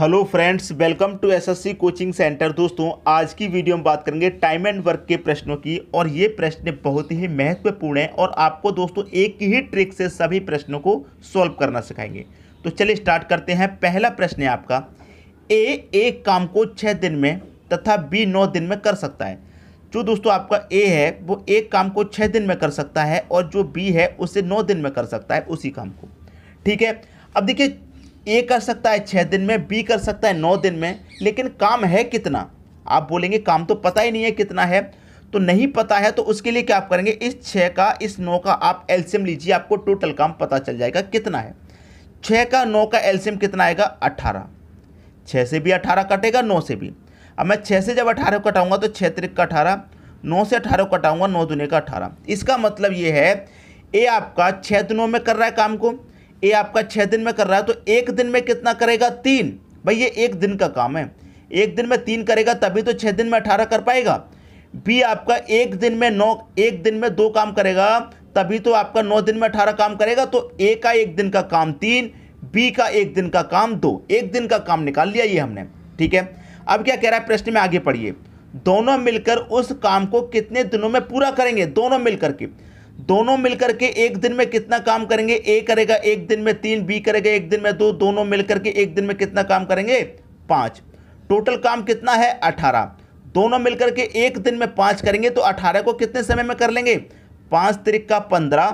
hello friends welcome to SSC coaching centre दोस्तों आज की वीडियो में बात करेंगे टाइम एंड वर्क के प्रश्नों की और ये प्रश्न बहुत ही महत्वपूर्ण है और आपको दोस्तों एक ही ट्रिक से सभी प्रश्नों को सॉल्व करना सिखाएंगे तो चलिए स्टार्ट करते हैं पहला प्रश्न है आपका ए एक काम को छः दिन में तथा बी नौ दिन में कर सकता है जो दोस्तों आपका ए है वो एक काम को छः दिन में कर सकता है और जो बी है उसे नौ दिन में कर सकता है उसी काम को ठीक है अब देखिए ए कर सकता है छः दिन में बी कर सकता है नौ दिन में लेकिन काम है कितना आप बोलेंगे काम तो पता ही नहीं है कितना है तो नहीं पता है तो उसके लिए क्या आप करेंगे इस छः का इस नौ का आप एल्सियम लीजिए आपको टोटल काम पता चल जाएगा कितना है छः का नौ का एल्सियम कितना आएगा अट्ठारह छः से भी अठारह कटेगा नौ से भी अब मैं छः से जब अठारह को कटाऊँगा तो छः तरीक का अठारह नौ से अठारह कटाऊँगा नौ दुने का अठारह इसका मतलब ये है ए आपका छः दिनों में कर रहा है काम को ए आपका छः दिन में कर रहा है तो एक दिन में कितना करेगा तीन भाई ये एक दिन का काम है एक दिन में तीन करेगा तभी तो छः दिन में अठारह कर पाएगा बी आपका एक दिन में नौ एक दिन में दो काम करेगा तभी तो आपका नौ दिन में अठारह काम करेगा तो ए का एक दिन का काम तीन बी का एक दिन का काम दो एक दिन का काम निकाल लिया ये हमने ठीक है अब क्या कह रहा है प्रश्न में आगे पढ़िए दोनों मिलकर उस काम को कितने दिनों में पूरा करेंगे दोनों मिलकर के दोनों मिलकर के एक दिन में कितना काम करेंगे ए करेगा एक दिन में तीन बी करेगा एक दिन में दो दोनों मिलकर के एक दिन में कितना काम करेंगे पाँच टोटल काम कितना है अठारह दोनों मिलकर के एक दिन में पाँच करेंगे तो अठारह को कितने समय में कर लेंगे पाँच तरीक का पंद्रह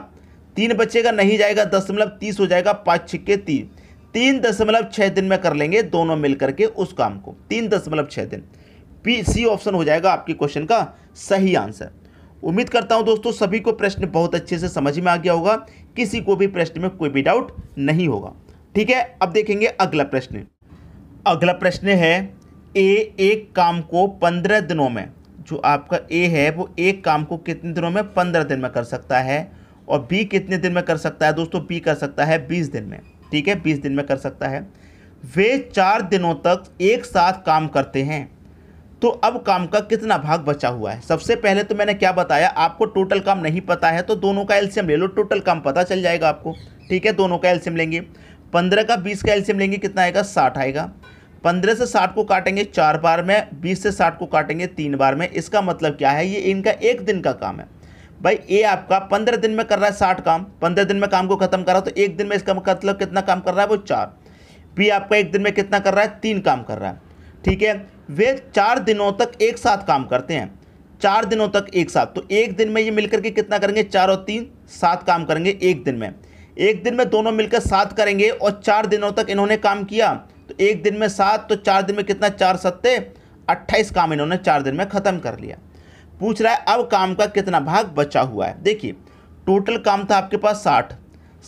तीन बचेगा नहीं जाएगा दशमलव तीस हो जाएगा पाँच छिक्के तीन तीन दशमलव छः दिन में कर लेंगे दोनों मिलकर के उस काम को तीन दशमलव छः दिन पी सी ऑप्शन हो जाएगा आपके क्वेश्चन का सही आंसर उम्मीद करता हूँ दोस्तों सभी को प्रश्न बहुत अच्छे से समझ में आ गया होगा किसी को भी प्रश्न में कोई भी डाउट नहीं होगा ठीक है अब देखेंगे अगला प्रश्न अगला प्रश्न है ए एक काम को पंद्रह दिनों में जो आपका ए है वो एक काम को कितने दिनों में पंद्रह दिन में कर सकता है और बी कितने दिन में कर सकता है दोस्तों बी कर सकता है बीस दिन में ठीक है बीस दिन में कर सकता है वे चार दिनों तक एक साथ काम करते हैं तो अब काम का कितना भाग बचा हुआ है सबसे पहले तो मैंने क्या बताया आपको टोटल काम नहीं पता है तो दोनों का एल्सियम ले लो टोटल काम पता चल जाएगा आपको ठीक है दोनों का एल्सियम लेंगे पंद्रह का बीस का एल्सियम लेंगे कितना आएगा साठ आएगा पंद्रह से साठ को काटेंगे चार बार में बीस से साठ को काटेंगे तीन बार में इसका मतलब क्या है ये इनका एक दिन का काम है भाई ये आपका पंद्रह दिन में कर रहा है साठ काम पंद्रह दिन में काम को खत्म कर रहा है तो एक दिन में इसका मतलब कितना काम कर रहा है वो चार बी आपका एक दिन में कितना कर रहा है तीन काम कर रहा है ठीक है वे चार दिनों तक एक साथ काम करते हैं चार दिनों तक एक साथ तो एक दिन में ये मिलकर के कितना करेंगे चार और तीन सात काम करेंगे एक दिन में एक दिन में दोनों मिलकर सात करेंगे और चार दिनों तक इन्होंने काम किया तो एक दिन में सात तो चार दिन में कितना चार सत्ते अट्ठाईस काम इन्होंने चार दिन में ख़त्म कर लिया पूछ रहा है अब काम का कितना भाग बचा हुआ है देखिए टोटल काम था आपके पास साठ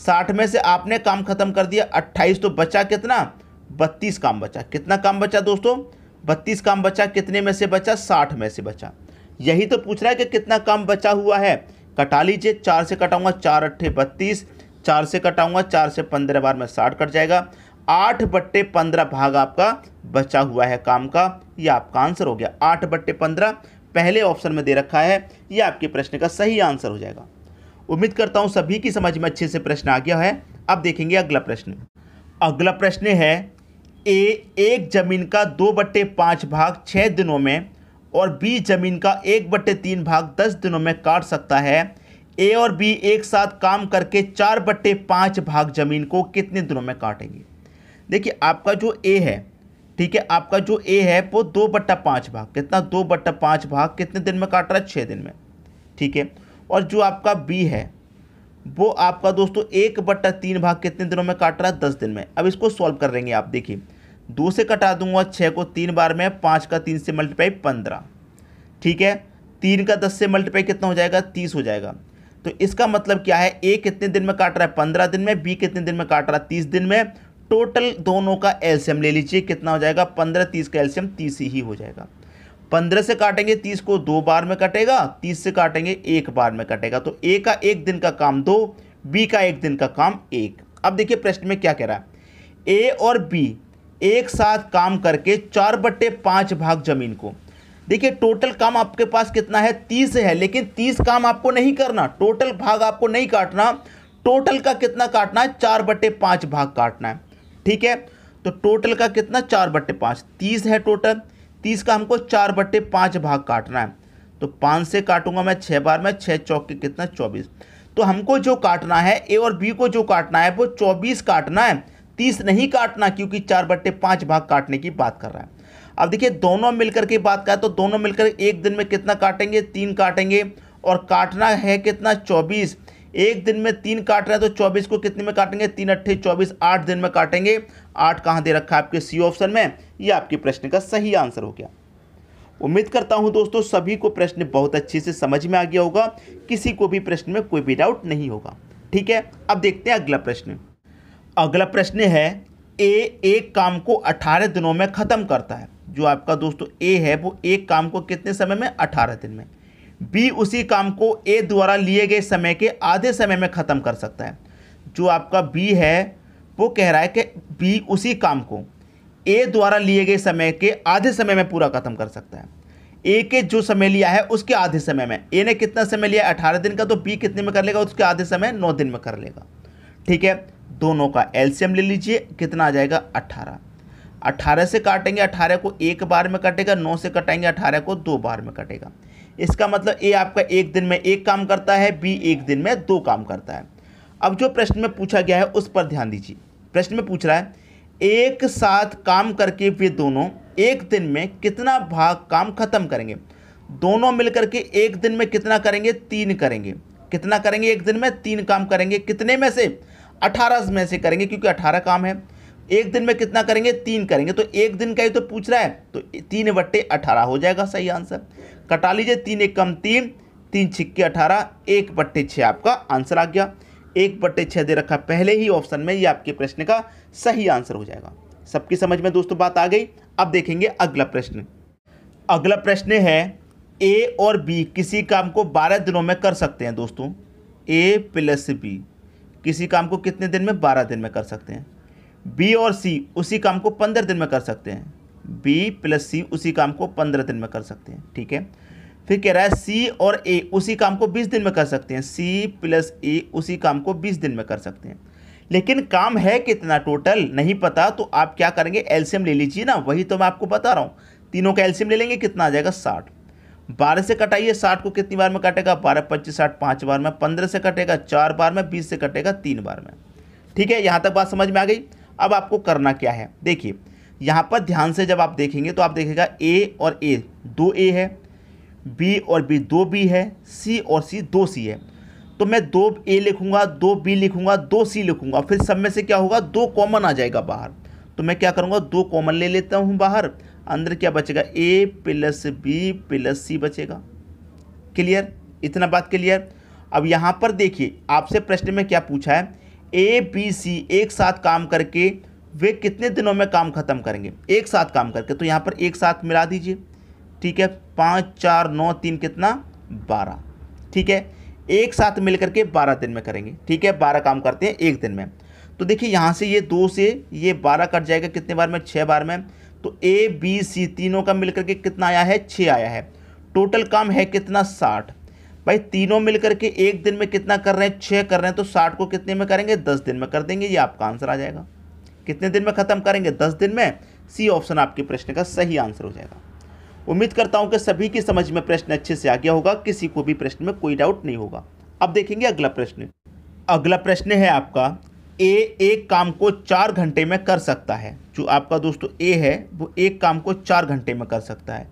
साठ में से आपने काम खत्म कर दिया अट्ठाईस तो बचा कितना बत्तीस काम बचा कितना काम बचा दोस्तों बत्तीस काम बचा कितने में से बचा साठ में से बचा यही तो पूछ रहा है कि कितना काम बचा हुआ है कटा लीजिए चार से कटाऊंगा चार अट्ठे बत्तीस चार से कटाऊंगा चार से पंद्रह बार में साठ कट जाएगा आठ बट्टे पंद्रह भाग आपका बचा हुआ है काम का यह आपका आंसर हो गया आठ बट्टे पंद्रह पहले ऑप्शन में दे रखा है यह आपके प्रश्न का सही आंसर हो जाएगा उम्मीद करता हूँ सभी की समझ में अच्छे से प्रश्न आ गया है अब देखेंगे अगला प्रश्न अगला प्रश्न है ए एक जमीन का दो बट्टे पाँच भाग छः दिनों में और बी जमीन का एक बट्टे तीन भाग दस दिनों में काट सकता है ए और बी एक साथ काम करके चार बट्टे पाँच भाग जमीन को कितने दिनों में काटेंगे देखिए आपका जो ए है ठीक है आपका जो ए है वो दो बट्टा पाँच भाग कितना दो बट्टा पाँच भाग कितने दिन में काट रहा है छः दिन में ठीक है और जो आपका बी है वो आपका दोस्तों एक बट्टा तीन भाग कितने दिनों में काट रहा है दस दिन में अब इसको सॉल्व कर लेंगे आप देखिए दो से कटा दूंगा छः को तीन बार में पाँच का तीन से मल्टीप्लाई पंद्रह ठीक है तीन का दस से मल्टीप्लाई कितना हो जाएगा तीस हो जाएगा तो इसका मतलब क्या है ए कितने दिन में काट रहा है पंद्रह दिन में बी कितने दिन में काट रहा है तीस दिन में टोटल दोनों का एल्शियम ले लीजिए कितना हो जाएगा पंद्रह तीस का एल्शियम तीस ही हो जाएगा पंद्रह से काटेंगे तीस को दो बार में कटेगा तीस से काटेंगे एक बार में कटेगा तो ए का एक दिन का काम दो बी का एक दिन का काम एक अब देखिए प्रश्न में क्या कह रहा है ए और बी एक साथ काम करके चार बट्टे पाँच भाग जमीन को देखिए टोटल काम आपके पास कितना है तीस है लेकिन तीस काम आपको नहीं करना टोटल भाग आपको नहीं काटना टोटल का कितना काटना है चार बट्टे पाँच भाग काटना है ठीक है तो टोटल का कितना चार बट्टे पाँच तीस है टोटल तीस का हमको चार बट्टे पाँच भाग काटना है तो पाँच से काटूंगा मैं छः बार में छः के कितना चौबीस तो हमको जो काटना है ए और बी को जो काटना है वो चौबीस काटना है तीस नहीं काटना क्योंकि चार बट्टे पाँच भाग काटने की बात कर रहा है अब देखिए दोनों मिलकर की बात करें तो दोनों मिलकर एक दिन में कितना काटेंगे तीन काटेंगे और काटना है कितना चौबीस एक दिन में तीन काट रहे हैं तो चौबीस को कितने में काटेंगे तीन अट्ठे चौबीस आठ दिन में काटेंगे आठ कहाँ दे रखा है आपके सी ऑप्शन में ये आपके प्रश्न का सही आंसर हो गया उम्मीद करता हूँ दोस्तों सभी को प्रश्न बहुत अच्छे से समझ में आ गया होगा किसी को भी प्रश्न में कोई भी डाउट नहीं होगा ठीक है अब देखते हैं अगला प्रश्न अगला प्रश्न है ए एक काम को अठारह दिनों में ख़त्म करता है जो आपका दोस्तों ए है वो एक काम को कितने समय में अठारह दिन में बी उसी काम को ए द्वारा लिए गए समय के आधे समय में ख़त्म कर सकता है जो आपका बी है वो कह रहा है कि बी उसी काम को ए द्वारा लिए गए समय के आधे समय में पूरा ख़त्म कर सकता है ए के जो समय लिया है उसके आधे समय में ए ने कितना समय लिया अठारह दिन का तो बी कितने में कर लेगा उसके आधे समय नौ दिन में कर लेगा ठीक है दोनों का एल्शियम ले लीजिए कितना आ जाएगा अट्ठारह अट्ठारह से काटेंगे अट्ठारह को एक बार में कटेगा नौ से कटाएंगे अट्ठारह को दो बार में कटेगा इसका मतलब ए आपका एक दिन में एक काम करता है बी एक दिन में दो काम करता है अब जो प्रश्न में पूछा गया है उस पर ध्यान दीजिए प्रश्न में पूछ रहा है एक साथ काम करके वे दोनों एक दिन में कितना भाग काम खत्म करेंगे दोनों मिलकर के एक दिन में कितना करेंगे तीन करेंगे कितना करेंगे एक दिन में तीन काम करेंगे कितने में से अठारह में से करेंगे क्योंकि अठारह काम है एक दिन में कितना करेंगे तीन करेंगे तो एक दिन का ही तो पूछ रहा है तो तीन बट्टे अठारह हो जाएगा सही आंसर कटा लीजिए तीन एक कम तीन तीन छिक्के अठारह एक बट्टे छः आपका आंसर आ गया एक बट्टे छः दे रखा पहले ही ऑप्शन में ये आपके प्रश्न का सही आंसर हो जाएगा सबकी समझ में दोस्तों बात आ गई अब देखेंगे अगला प्रश्न अगला प्रश्न है ए और बी किसी काम को बारह दिनों में कर सकते हैं दोस्तों ए प्लस बी किसी काम को कितने दिन में बारह दिन में कर सकते हैं बी और सी उसी काम को पंद्रह दिन में कर सकते हैं बी प्लस सी उसी काम को पंद्रह दिन में कर सकते हैं ठीक है फिर कह रहा है सी और ए उसी काम को बीस दिन में कर सकते हैं सी प्लस ए उसी काम को बीस दिन में कर सकते हैं लेकिन काम है कितना टोटल नहीं पता तो आप क्या करेंगे एल्शियम ले लीजिए ना वही तो मैं आपको बता रहा हूँ तीनों का एल्शियम ले लेंगे कितना आ जाएगा साठ बारह से कटाइए साठ को कितनी बार में काटेगा बारह पच्चीस साठ पाँच बार में पंद्रह से कटेगा चार बार में बीस से कटेगा तीन बार में ठीक है यहाँ तक बात समझ में आ गई अब आपको करना क्या है देखिए यहाँ पर ध्यान से जब आप देखेंगे तो आप देखेगा ए और ए दो ए है बी और बी दो बी है सी और सी दो सी है तो मैं दो ए लिखूंगा दो बी लिखूंगा दो सी लिखूंगा फिर सब में से क्या होगा दो कॉमन आ जाएगा बाहर तो मैं क्या करूँगा दो कॉमन ले लेता हूँ बाहर अंदर क्या बचेगा A plus B plus C बचेगा क्लियर इतना बात क्लियर अब यहाँ पर देखिए आपसे प्रश्न में क्या पूछा है ए बी सी एक साथ काम करके वे कितने दिनों में काम ख़त्म करेंगे एक साथ काम करके तो यहाँ पर एक साथ मिला दीजिए ठीक है पाँच चार नौ तीन कितना बारह ठीक है एक साथ मिल करके बारह दिन में करेंगे ठीक है बारह काम करते हैं एक दिन में तो देखिए यहाँ से ये दो से ये बारह कट जाएगा कितने बार में छः बार में तो ए बी सी तीनों का मिल करके कितना आया है छः आया है टोटल काम है कितना साठ भाई तीनों मिलकर के एक दिन में कितना कर रहे हैं छः कर रहे हैं तो साठ को कितने में करेंगे दस दिन में कर देंगे ये आपका आंसर आ जाएगा कितने दिन में ख़त्म करेंगे दस दिन में सी ऑप्शन आपके प्रश्न का सही आंसर हो जाएगा उम्मीद करता हूँ कि सभी की समझ में प्रश्न अच्छे से आ गया होगा किसी को भी प्रश्न में कोई डाउट नहीं होगा अब देखेंगे अगला प्रश्न अगला प्रश्न है आपका ए एक काम को चार घंटे में कर सकता है जो आपका दोस्तों ए है वो एक काम को चार घंटे में कर सकता है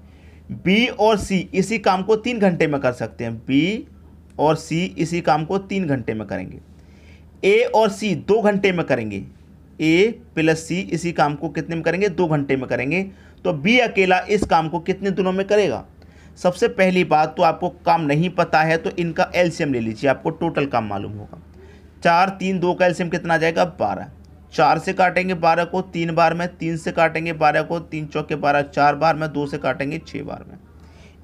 बी और सी इसी काम को तीन घंटे में कर सकते हैं बी और सी इसी काम को तीन घंटे में करेंगे ए और सी दो घंटे में करेंगे ए प्लस सी इसी काम को कितने में करेंगे दो घंटे में करेंगे तो बी अकेला इस काम को कितने दिनों में करेगा सबसे पहली बात तो आपको काम नहीं पता है तो इनका एल्शियम ले लीजिए आपको टोटल काम मालूम होगा चार तीन दो का एल्शियम कितना आ जाएगा बारह चार से काटेंगे बारह को तीन बार में तीन से काटेंगे बारह को तीन चौके बारह चार बार में दो से काटेंगे छः बार में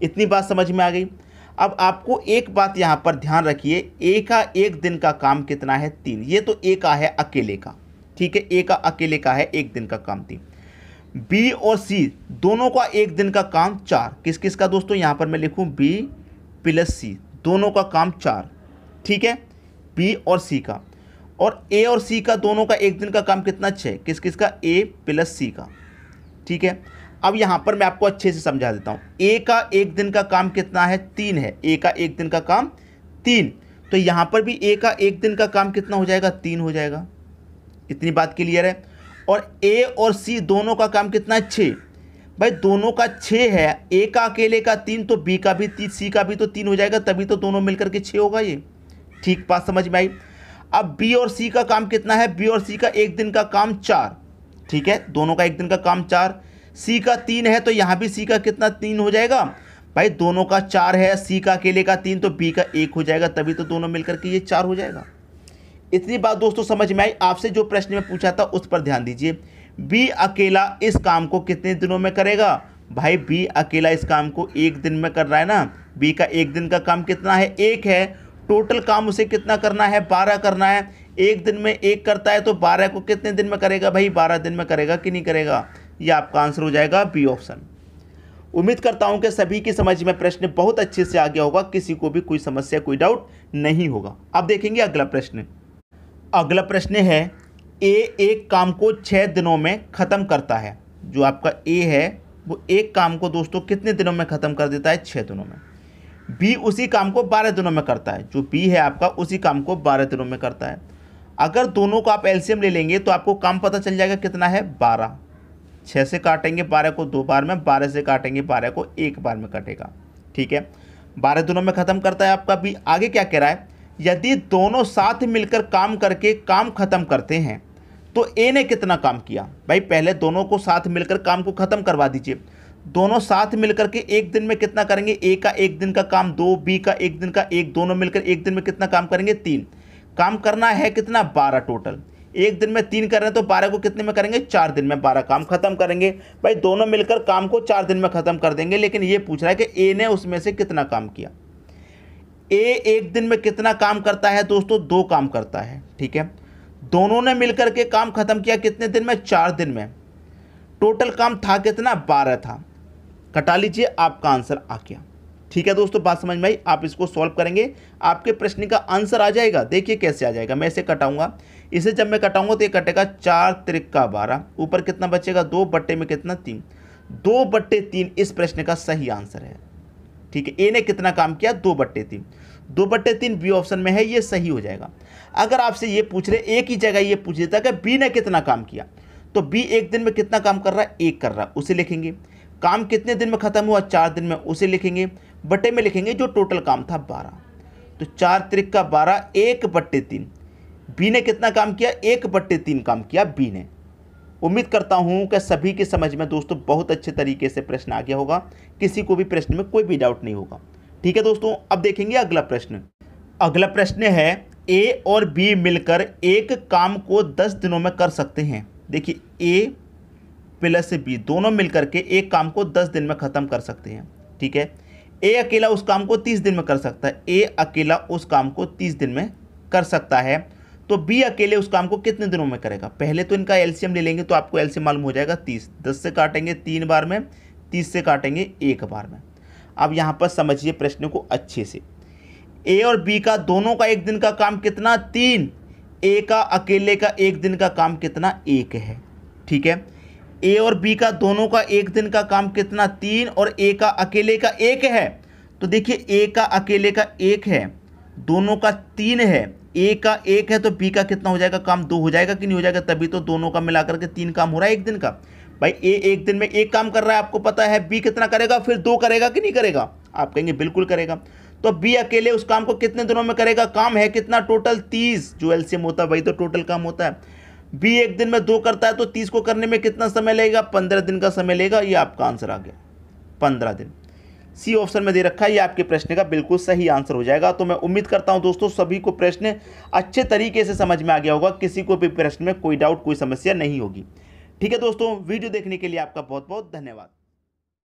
इतनी बात समझ में आ गई अब आपको एक बात यहाँ पर ध्यान रखिए ए का एक दिन का काम कितना है तीन ये तो ए का है अकेले का ठीक है ए का अकेले का है एक दिन का काम तीन बी और सी दोनों का एक दिन का काम चार किस किस का दोस्तों यहाँ पर मैं लिखूँ बी प्लस सी दोनों का काम चार ठीक है बी और सी का और ए और सी का दोनों का एक दिन का काम कितना छः अच्छा किस किस का ए प्लस सी का ठीक है अब यहाँ पर मैं आपको अच्छे से समझा देता हूँ ए का एक दिन का काम कितना है तीन है ए का एक दिन का काम तीन तो यहाँ पर भी ए का एक दिन का काम कितना हो जाएगा तीन हो जाएगा इतनी बात क्लियर है और ए और सी दोनों का काम कितना है छः भाई दोनों का छः है ए का अकेले का तीन तो बी का भी तीन सी का भी तो तीन हो जाएगा तभी तो दोनों मिलकर के छः होगा ये ठीक बात समझ में आई अब बी और सी का काम कितना है बी और सी का एक दिन का काम चार ठीक है दोनों का एक दिन का काम चार सी का तीन है तो यहाँ भी सी का कितना तीन हो जाएगा भाई दोनों का चार है सी का अकेले का तीन तो बी का एक हो जाएगा तभी तो दोनों मिलकर के ये चार हो जाएगा इतनी बात दोस्तों समझ में आई आपसे जो प्रश्न में पूछा था उस पर ध्यान दीजिए बी अकेला इस काम को कितने दिनों में करेगा भाई बी अकेला इस काम को एक दिन में कर रहा है ना बी का एक दिन का काम कितना है एक है टोटल काम उसे कितना करना है बारह करना है एक दिन में एक करता है तो बारह को कितने दिन में करेगा भाई बारह दिन में करेगा कि नहीं करेगा ये आपका आंसर हो जाएगा बी ऑप्शन उम्मीद करता हूँ कि सभी की समझ में प्रश्न बहुत अच्छे से आ गया होगा किसी को भी कोई समस्या कोई डाउट नहीं होगा अब देखेंगे अगला प्रश्न अगला प्रश्न है ए एक काम को छः दिनों में ख़त्म करता है जो आपका ए है वो एक काम को दोस्तों कितने दिनों में ख़त्म कर देता है छः दिनों में बी उसी काम को बारह दिनों में करता है जो बी है आपका उसी काम को बारह दिनों में करता है अगर दोनों को आप एलसीएम ले लेंगे तो आपको काम पता चल जाएगा कितना है बारह छः से काटेंगे बारह को दो बार में बारह से काटेंगे बारह को एक बार में कटेगा ठीक है बारह दिनों में ख़त्म करता है आपका बी आगे क्या कह रहा है यदि दोनों साथ मिलकर काम करके काम ख़त्म करते हैं तो ए ने कितना काम किया भाई पहले दोनों को साथ मिलकर काम को ख़त्म करवा दीजिए दोनों साथ मिलकर के एक दिन में कितना करेंगे ए का एक दिन का काम दो बी का एक दिन का एक दोनों मिलकर एक दिन में कितना काम करेंगे तीन काम करना है कितना बारह टोटल एक दिन में तीन कर रहे हैं तो बारह को कितने में करेंगे चार दिन में बारह काम खत्म करेंगे भाई दोनों मिलकर काम को चार दिन में खत्म कर देंगे लेकिन ये पूछ रहा है कि ए ने उसमें से कितना काम किया ए एक दिन में कितना काम करता है दोस्तों दो काम करता है ठीक है दोनों ने मिलकर के काम खत्म किया कितने दिन में चार दिन में टोटल काम था कितना बारह था घटा लीजिए आपका आंसर आ गया ठीक है दोस्तों बात समझ में आई आप इसको सॉल्व करेंगे आपके प्रश्न का आंसर आ जाएगा देखिए कैसे आ जाएगा मैं इसे कटाऊंगा इसे जब मैं कटाऊंगा तो ये कटेगा चार त्रिक्का बारह ऊपर कितना बचेगा दो बट्टे में कितना तीन दो बट्टे तीन इस प्रश्न का सही आंसर है ठीक है ए ने कितना काम किया दो बट्टे तीन दो बट्टे तीन बी ऑप्शन में है ये सही हो जाएगा अगर आपसे ये पूछ रहे एक ही जगह ये पूछ देता कि बी ने कितना काम किया तो बी एक दिन में कितना काम कर रहा है एक कर रहा है उसे लिखेंगे काम कितने दिन में ख़त्म हुआ चार दिन में उसे लिखेंगे बटे में लिखेंगे जो टोटल काम था बारह तो चार त्रिक का बारह एक बट्टे तीन बी ने कितना काम किया एक बट्टे तीन काम किया बी ने उम्मीद करता हूँ कि सभी की समझ में दोस्तों बहुत अच्छे तरीके से प्रश्न आ गया होगा किसी को भी प्रश्न में कोई भी डाउट नहीं होगा ठीक है दोस्तों अब देखेंगे अगला प्रश्न अगला प्रश्न है ए और बी मिलकर एक काम को दस दिनों में कर सकते हैं देखिए ए प्लस बी दोनों मिलकर के एक काम को दस दिन में ख़त्म कर सकते हैं ठीक है ए अकेला उस काम को तीस दिन में कर सकता है ए अकेला उस काम को तीस दिन में कर सकता है तो बी अकेले उस काम को कितने दिनों में करेगा पहले तो इनका एलसीएम ले लेंगे तो आपको एलसीएम मालूम हो जाएगा तीस दस से काटेंगे तीन बार में तीस से काटेंगे एक बार में अब यहाँ पर समझिए प्रश्न को अच्छे से ए और बी का दोनों का एक दिन का काम कितना तीन ए का अकेले का एक दिन का काम कितना एक है ठीक है ए और बी का दोनों का एक दिन का काम कितना तीन और ए का अकेले का एक है तो देखिए ए का अकेले का एक है दोनों का तीन है ए का एक है तो बी का कितना हो जाएगा काम दो हो जाएगा कि नहीं हो जाएगा तभी तो दोनों का मिलाकर के तीन काम हो रहा है एक दिन का भाई ए एक दिन में एक काम कर रहा है आपको पता है बी कितना करेगा फिर दो करेगा कि नहीं करेगा आप कहेंगे बिल्कुल करेगा तो बी अकेले उस काम को कितने दिनों में करेगा काम है कितना टोटल तीस जो एलसीएम होता है वही तो टोटल काम होता है बी एक दिन में दो करता है तो तीस को करने में कितना समय लेगा पंद्रह दिन का समय लेगा ये आपका आंसर आ गया पंद्रह दिन सी ऑप्शन में दे रखा है ये आपके प्रश्न का बिल्कुल सही आंसर हो जाएगा तो मैं उम्मीद करता हूँ दोस्तों सभी को प्रश्न अच्छे तरीके से समझ में आ गया होगा किसी को भी प्रश्न में कोई डाउट कोई समस्या नहीं होगी ठीक है दोस्तों वीडियो देखने के लिए आपका बहुत बहुत धन्यवाद